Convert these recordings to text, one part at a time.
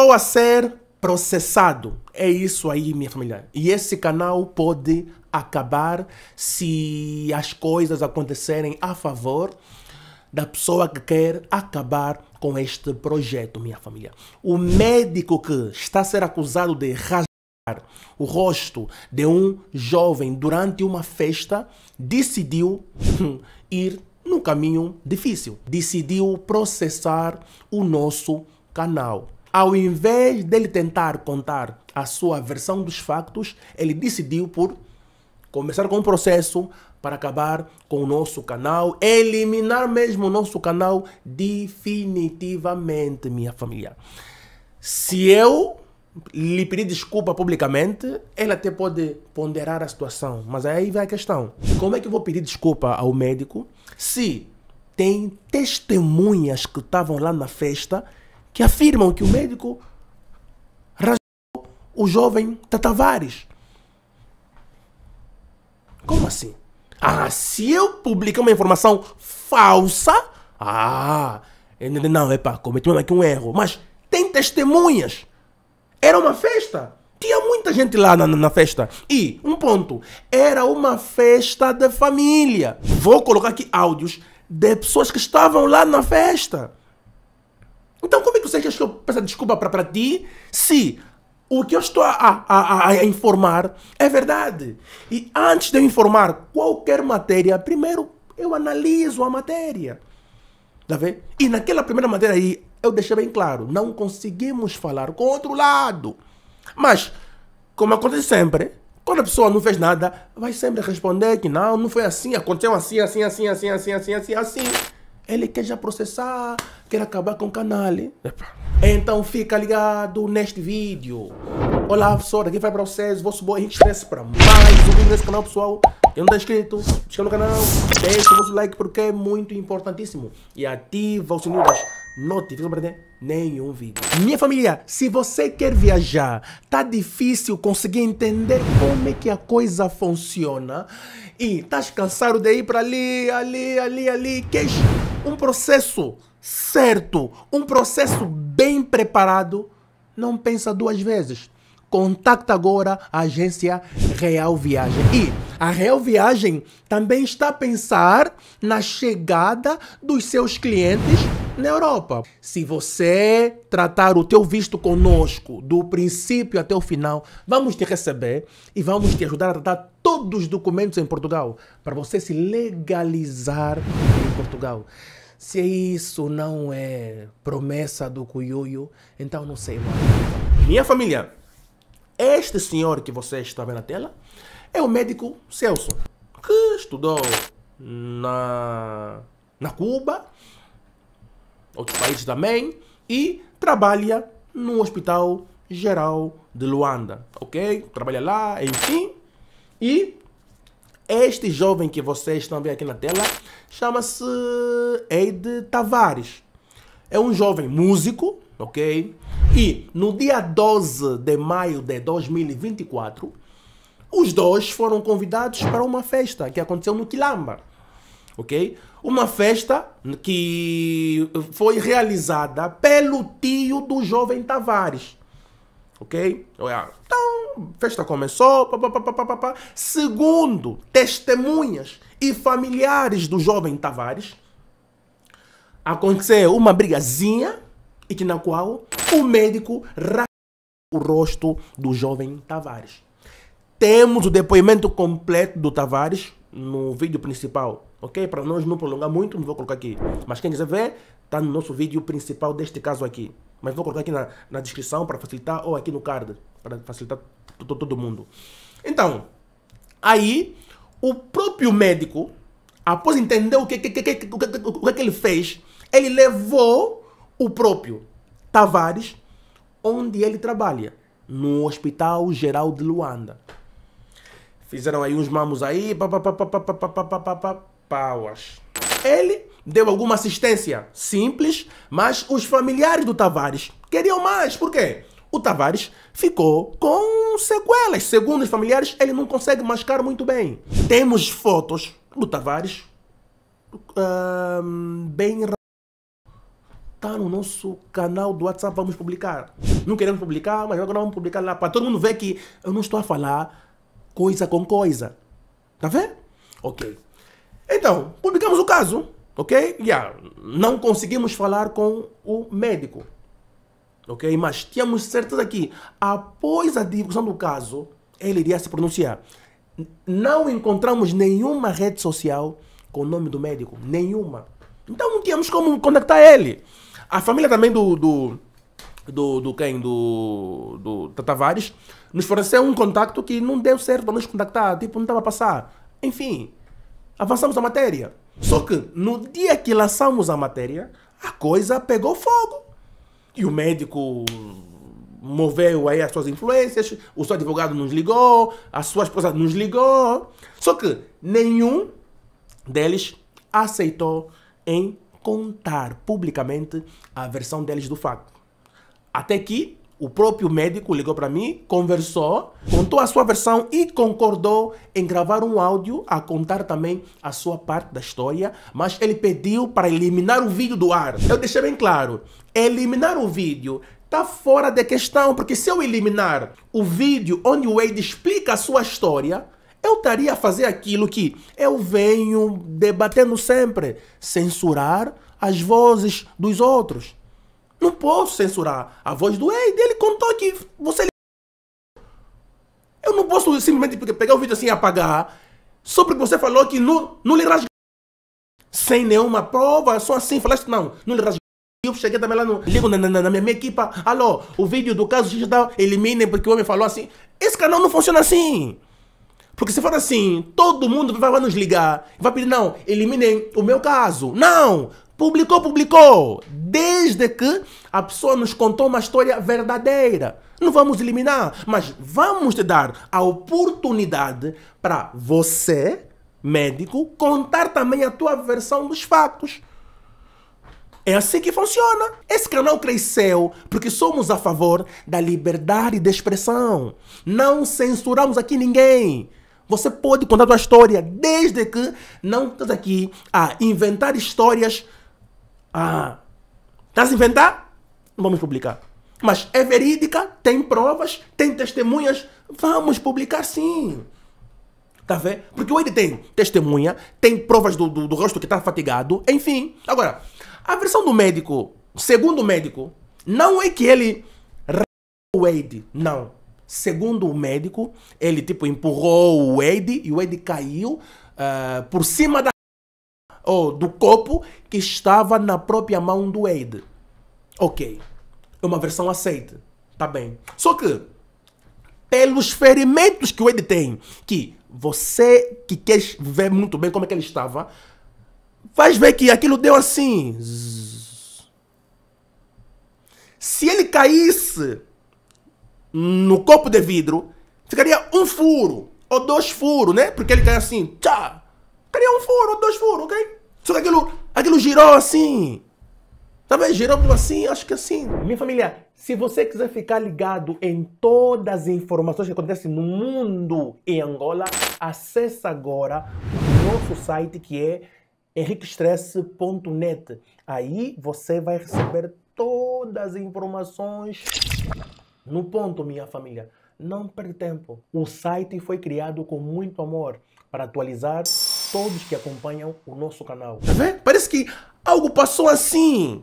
Estou a ser processado. É isso aí, minha família. E esse canal pode acabar se as coisas acontecerem a favor da pessoa que quer acabar com este projeto, minha família. O médico que está a ser acusado de rasgar o rosto de um jovem durante uma festa decidiu ir num caminho difícil. Decidiu processar o nosso canal. Ao invés dele tentar contar a sua versão dos factos, ele decidiu por começar com um processo para acabar com o nosso canal, eliminar mesmo o nosso canal definitivamente, minha família. Se eu lhe pedir desculpa publicamente, ele até pode ponderar a situação, mas aí vai a questão. Como é que eu vou pedir desculpa ao médico se tem testemunhas que estavam lá na festa que afirmam que o médico rasgou o jovem Tatavares. Como assim? Ah, se eu publicar uma informação falsa, ah, não, é para cometer aqui um erro. Mas tem testemunhas. Era uma festa. Tinha muita gente lá na, na, festa. E, um ponto, era uma festa de família. Vou colocar aqui áudios de pessoas que estavam lá na festa. Então, como é que você quer que eu peço desculpa para ti se o que eu estou a, a, a, informar é verdade? E antes de eu informar qualquer matéria, primeiro eu analiso a matéria. Tá vendo? E naquela primeira matéria aí, eu deixei bem claro: não conseguimos falar com o outro lado. Mas, como acontece sempre, quando a pessoa não fez nada, vai sempre responder que não, não foi assim, aconteceu assim, assim, assim, assim, assim, assim, assim. assim, assim. Ele quer já processar, quer acabar com o canal. Epa. Então fica ligado neste vídeo. Olá pessoal, aqui vai para vocês, vosso boy Henrique Express para mais um vídeo nesse canal pessoal. Quem não está inscrito, se inscreva no canal, deixa o vosso like porque é muito importantíssimo. E ativa o sininho das notificações para não perder nenhum vídeo. Minha família, se você quer viajar, tá difícil conseguir entender como é que a coisa funciona e tá cansado de ir para ali, ali, ali, ali, Queixa. Um processo certo, um processo bem preparado, não pensa duas vezes. Contacta agora a agência Real Viagem. E a Real Viagem também está a pensar na chegada dos seus clientes na Europa. Se você tratar o teu visto conosco do princípio até o final, vamos te receber e vamos te ajudar a tratar todos os documentos em Portugal para você se legalizar em Portugal. Se isso não é promessa do Cuyoyo, então não sei Mano. Minha família, este senhor que você está vendo na tela é o médico Celso, que estudou na, na Cuba, outros países também, e trabalha no Hospital Geral de Luanda, ok? Trabalha lá, enfim. E este jovem que vocês estão vendo aqui na tela chama-se Eide Tavares. É um jovem músico, ok? E no dia 12 de maio de 2024, os dois foram convidados para uma festa que aconteceu no Quilamba, ok? Uma festa que foi realizada pelo tio do jovem Tavares. Ok? Então, festa começou. Pá, pá, pá, Segundo testemunhas e familiares do jovem Tavares, aconteceu uma brigazinha e que na qual o médico rasgou o rosto do jovem Tavares. Temos o depoimento completo do Tavares no vídeo principal, ok? Para nós não prolongar muito, não vou colocar aqui. Mas quem quiser ver, está no nosso vídeo principal deste caso aqui mas vou colocar aqui na, na descrição para facilitar, ou aqui no card, para facilitar todo mundo. Então, aí, o próprio médico, após entender o que, que, que, que, que que ele fez, ele levou o próprio Tavares, onde ele trabalha, no Hospital Geral de Luanda. Fizeram aí uns mamos aí, pa pa pa pauas. Ele deu alguma assistência simples, mas os familiares do Tavares queriam mais. Por quê? O Tavares ficou com sequelas. Segundo os familiares, ele não consegue mascar muito bem. Temos fotos do Tavares um, bem tá no nosso canal do WhatsApp, vamos publicar. Não queremos publicar, mas agora vamos publicar lá para todo mundo ver que eu não estou a falar coisa com coisa. Tá vendo? Ok. Então, publicamos o caso. Ok? Yeah. Não conseguimos falar com o médico. Ok? Mas tínhamos certeza que, após a divulgação do caso, ele iria se pronunciar. Não encontramos nenhuma rede social com o nome do médico. Nenhuma. Então não tínhamos como contactar ele. A família também do. do do, do quem? Do, do, do Tavares, nos forneceu um contacto que não deu certo para nos contactar, tipo, não estava a passar. Enfim, avançamos a matéria. Só que no dia que lançamos a matéria, a coisa pegou fogo. E o médico moveu aí as suas influências, o seu advogado nos ligou, a sua esposa nos ligou. Só que nenhum deles aceitou em contar publicamente a versão deles do fato Até que o próprio médico ligou para mim, conversou, contou a sua versão e concordou em gravar um áudio a contar também a sua parte da história, mas ele pediu para eliminar o vídeo do ar. Eu deixei bem claro, eliminar o vídeo tá fora de questão, porque se eu eliminar o vídeo onde o Wade explica a sua história, eu estaria a fazer aquilo que eu venho debatendo sempre, censurar as vozes dos outros. Não posso censurar a voz do ei dele contou que você. Eu não posso simplesmente pegar o vídeo assim e apagar só porque você falou que não, não lhe rasgou. Sem nenhuma prova, só assim falaste não, não lhe rasgou. Eu cheguei também lá, no, ligo na, na, na minha, minha equipa, alô, o vídeo do caso já tal, porque o homem falou assim. Esse canal não funciona assim. Porque se for assim, todo mundo vai, vai nos ligar. Vai pedir, não, eliminem o meu caso. Não! Publicou, publicou. Desde que a pessoa nos contou uma história verdadeira. Não vamos eliminar, mas vamos te dar a oportunidade para você, médico, contar também a tua versão dos fatos. É assim que funciona. Esse canal cresceu porque somos a favor da liberdade de expressão. Não censuramos aqui ninguém. Você pode contar a tua história desde que não estás aqui a inventar histórias ah, tá se inventar? Vamos publicar. Mas é verídica, tem provas, tem testemunhas. Vamos publicar sim. Tá vendo? Porque ele tem testemunha, tem provas do, do, do rosto que está fatigado, enfim. Agora, a versão do médico, segundo o médico, não é que ele o Wade, não. Segundo o médico, ele tipo empurrou o Wade e o Wade caiu uh, por cima da ou do copo que estava na própria mão do Eide. Ok. É uma versão aceita, Tá bem. Só que, pelos ferimentos que o Eide tem, que você que quer ver muito bem como é que ele estava, faz ver que aquilo deu assim. Se ele caísse no copo de vidro, ficaria um furo ou dois furos, né? Porque ele cai assim, tchá! Ficaria um furo ou dois furos, ok? Só que aquilo, aquilo girou assim. Talvez girou assim, acho que assim. Minha família, se você quiser ficar ligado em todas as informações que acontecem no mundo e Angola, acesse agora o nosso site que é henriquestresse.net. Aí você vai receber todas as informações no ponto, minha família. Não perde tempo. O site foi criado com muito amor para atualizar todos que acompanham o nosso canal. Tá vendo? Parece que algo passou assim.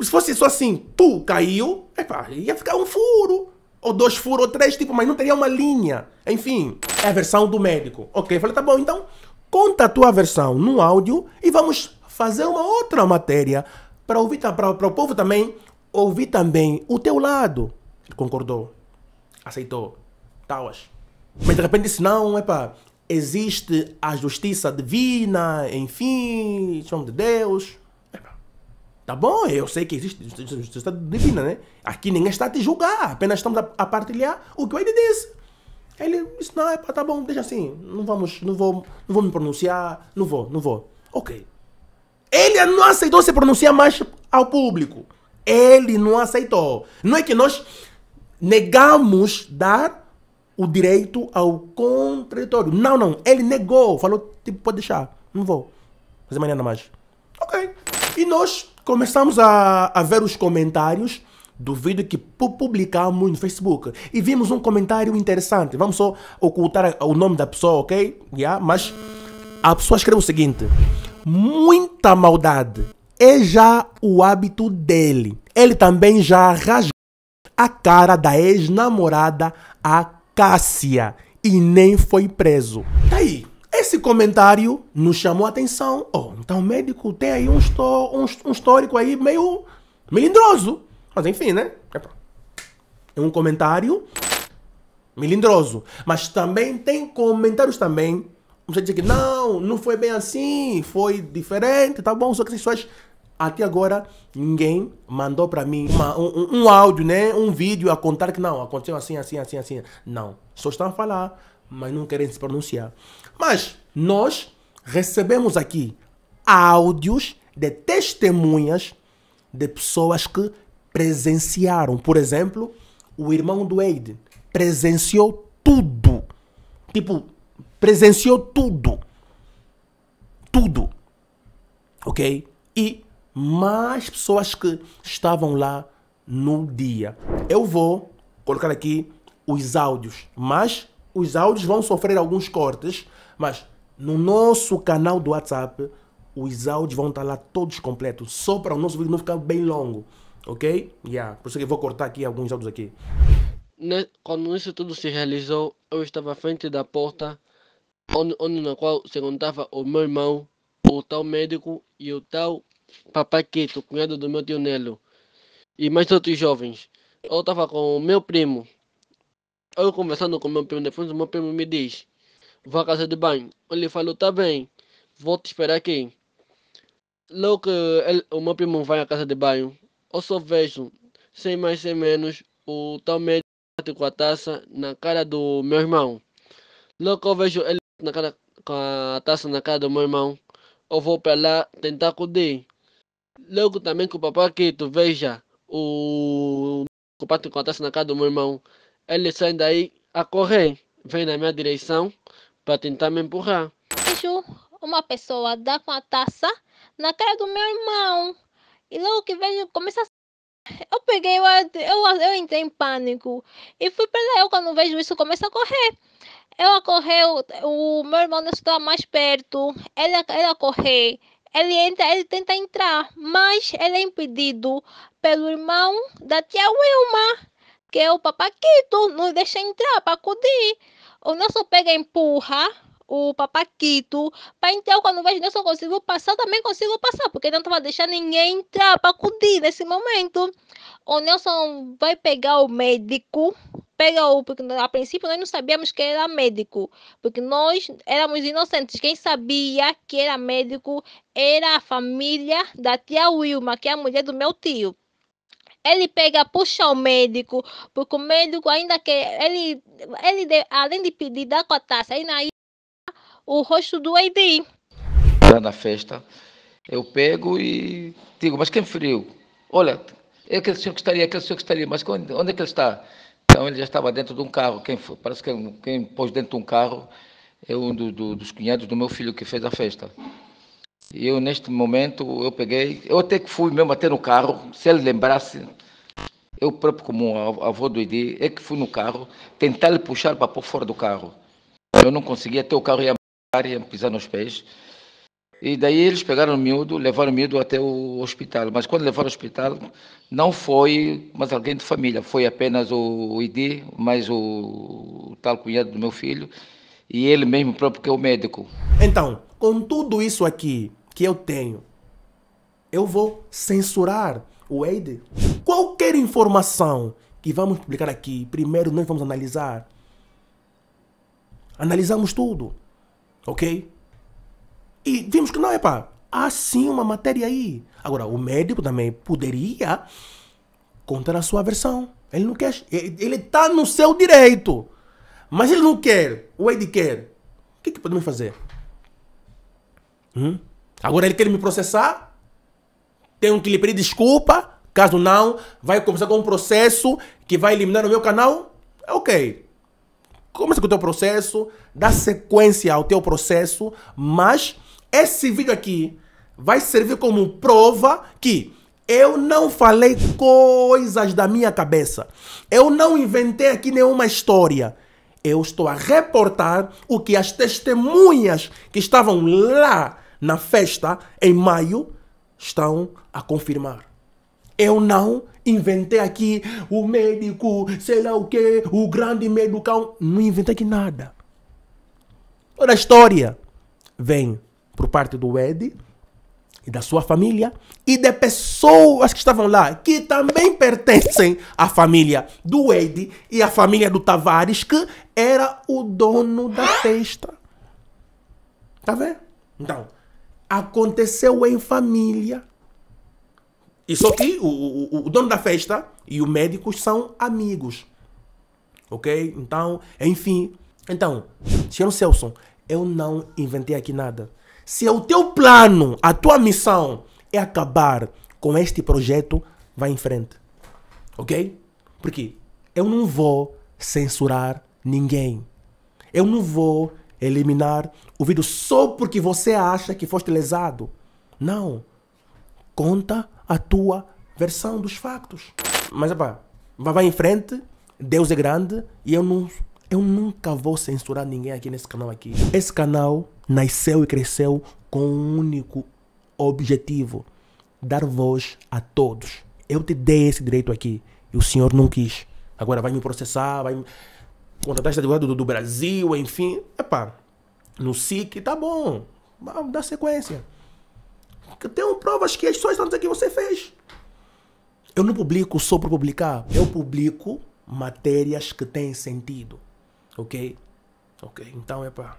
se fosse só assim, tu caiu, epa, é ia ficar um furo. Ou dois furos, ou três, tipo, mas não teria uma linha. Enfim, é a versão do médico. Ok, falei, tá bom, então conta a tua versão no áudio e vamos fazer uma outra matéria para ouvir para o povo também ouvir também o teu lado. Ele concordou, aceitou, Tauas. Mas de repente disse, não, é pá, existe a justiça divina, enfim, são de Deus. Tá bom, eu sei que existe justiça divina, né? Aqui ninguém está a te julgar, apenas estamos a, partilhar o que ele disse. Ele disse, não, é pá, tá bom, deixa assim, não vamos, não vou, não vou me pronunciar, não vou, não vou. Ok. Ele não aceitou se pronunciar mais ao público. Ele não aceitou. Não é que nós negamos dar o direito ao contraditório. Não, não. Ele negou. Falou, tipo, pode deixar. Não vou. Fazer mais nada mais. Ok. E nós começamos a, a ver os comentários do vídeo que publicamos no Facebook. E vimos um comentário interessante. Vamos só ocultar o nome da pessoa, ok? Yeah, mas a pessoa escreveu o seguinte. Muita maldade é já o hábito dele. Ele também já rasgou a cara da ex-namorada a Cássia e nem foi preso. Tá aí. Esse comentário nos chamou a atenção. Oh, então o médico tem aí um, um, um histórico aí meio melindroso. Mas enfim, né? É, é um comentário melindroso. Mas também tem comentários também. Você dizer que não, não foi bem assim, foi diferente, tá bom? Só que as pessoas até agora, ninguém mandou para mim uma, um, um, áudio, né? Um vídeo a contar que não, aconteceu assim, assim, assim, assim. Não. Só estão a falar, mas não querem se pronunciar. Mas nós recebemos aqui áudios de testemunhas de pessoas que presenciaram. Por exemplo, o irmão do Eide presenciou tudo. Tipo, presenciou tudo. Tudo. Ok? E mais pessoas que estavam lá no dia. Eu vou colocar aqui os áudios, mas os áudios vão sofrer alguns cortes, mas no nosso canal do WhatsApp os áudios vão estar lá todos completos, só para o nosso vídeo não ficar bem longo, ok? Yeah. Por isso que eu vou cortar aqui alguns áudios aqui. Quando isso tudo se realizou, eu estava à frente da porta onde, onde na qual se encontrava o meu irmão, o tal médico e o tal Papai Quito, cunhado do meu tio Nelo, e mais outros jovens. Eu estava com o meu primo. Eu conversando com o meu primo depois, o meu primo me diz: Vá à casa de banho. Ele falou: Tá bem, vou te esperar aqui. Logo que ele, o meu primo vai à casa de banho, eu só vejo, sem mais sem menos, o tal médico com a taça na cara do meu irmão. Logo que eu vejo ele na cara, com a taça na cara do meu irmão, eu vou para lá tentar acudir. Logo também com o papai que tu veja o combate que acontece na casa do meu irmão. Ele sai daí a correr, vem na minha direção para tentar me empurrar. Vejo uma pessoa dar com a taça na cara do meu irmão. E logo que vejo, começa a eu peguei, eu, eu, eu entrei em pânico. E fui para lá. Eu, quando vejo isso, começo a correr. Eu a correr, o, o meu irmão estava mais perto. Ele, ele a correr. Ele, entra, ele tenta entrar, mas ele é impedido pelo irmão da tia Wilma, que é o papaquito, não deixa entrar para acudir. O Nelson pega e empurra o papaquito para entrar. Quando vejo Nelson consigo passar, também consigo passar, porque não vai deixando ninguém entrar para acudir nesse momento. O Nelson vai pegar o médico pega o porque a princípio nós não sabíamos que era médico, porque nós éramos inocentes. Quem sabia que era médico era a família da tia Wilma, que é a mulher do meu tio. Ele pega, puxa o médico, porque o médico ainda que ele, ele além de pedir a taça ainda naí o rosto do Edi Lá na festa, eu pego e digo, mas quem frio Olha, é aquele senhor que estaria, aquele senhor que estaria, mas onde, onde é que ele está? Então ele já estava dentro de um carro. Quem foi? Parece que é quem pôs dentro de um carro é um do, do, dos cunhados do meu filho que fez a festa. E eu, neste momento, eu peguei, eu até que fui mesmo até no carro, se ele lembrasse, eu próprio, como avô do Edi, é que fui no carro, tentar lhe puxar para pôr fora do carro. Eu não conseguia, até o carro ia, ia pisar nos pés. E daí eles pegaram o miúdo, levaram o miúdo até o hospital. Mas quando levaram ao hospital, não foi mais alguém de família, foi apenas o, ID, mais o, o tal cunhado do meu filho, e ele mesmo próprio que é o médico. Então, com tudo isso aqui que eu tenho, eu vou censurar o Eide. Qualquer informação que vamos publicar aqui, primeiro nós vamos analisar. Analisamos tudo, ok? E vimos que não, é pá, há sim uma matéria aí. Agora, o médico também poderia contar a sua versão. Ele não quer. Eh, ele está no seu direito. Mas ele não quer. O Ed quer. O que, que podemos fazer? Hum? Agora ele quer me processar? Tenho que lhe pedir desculpa? Caso não, vai começar com um processo que vai eliminar o meu canal? É ok. Começa com o teu processo, dá sequência ao teu processo, mas esse vídeo aqui vai servir como prova que eu não falei coisas da minha cabeça. Eu não inventei aqui nenhuma história. Eu estou a reportar o que as testemunhas que estavam lá na festa em maio estão a confirmar. Eu não inventei aqui o médico, sei lá o quê, o grande médico Não inventei aqui nada. Toda a história vem por parte do Ed e da sua família e de pessoas que estavam lá que também pertencem à família do Ed e à família do Tavares, que era o dono da festa. Tá vendo? Então, aconteceu em família. E só que o, o, o dono da festa e o médico são amigos. Ok? Então, enfim. Então, senhor Celso, eu não inventei aqui nada. Se é o teu plano, a tua missão é acabar com este projeto, vá em frente. Ok? Porque eu não vou censurar ninguém. Eu não vou eliminar o vídeo só porque você acha que foste lesado. Não. Conta a tua versão dos factos. Mas, pá, vai em frente. Deus é grande e eu não eu nunca vou censurar ninguém aqui nesse canal aqui. Esse canal nasceu e cresceu com um único objetivo: dar voz a todos. Eu te dei esse direito aqui e o senhor não quis. Agora vai me processar, vai contratar esse advogado do, do Brasil, enfim. Epá, no SIC tá bom, vamos dar sequência. Eu tenho provas que as pessoas estão dizendo que você fez. Eu não publico só para publicar, eu publico matérias que têm sentido. Ok? Ok, então é para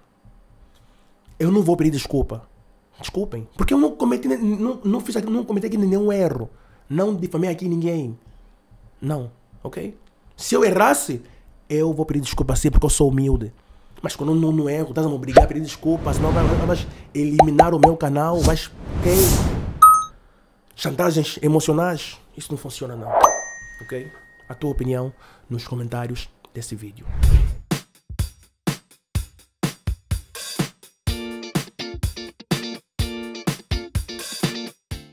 eu não vou pedir desculpa. Desculpem. Porque eu não cometi, não, não fiz não cometi aqui nenhum erro. Não difamei aqui ninguém. Não, ok? Se eu errasse, eu vou pedir desculpa sim, porque eu sou humilde. Mas quando eu não, não erro, estás a me obrigar a pedir desculpa, senão vai, vai, vai eliminar o meu canal, vais. ter Chantagens emocionais, isso não funciona não. Ok? A tua opinião nos comentários desse vídeo.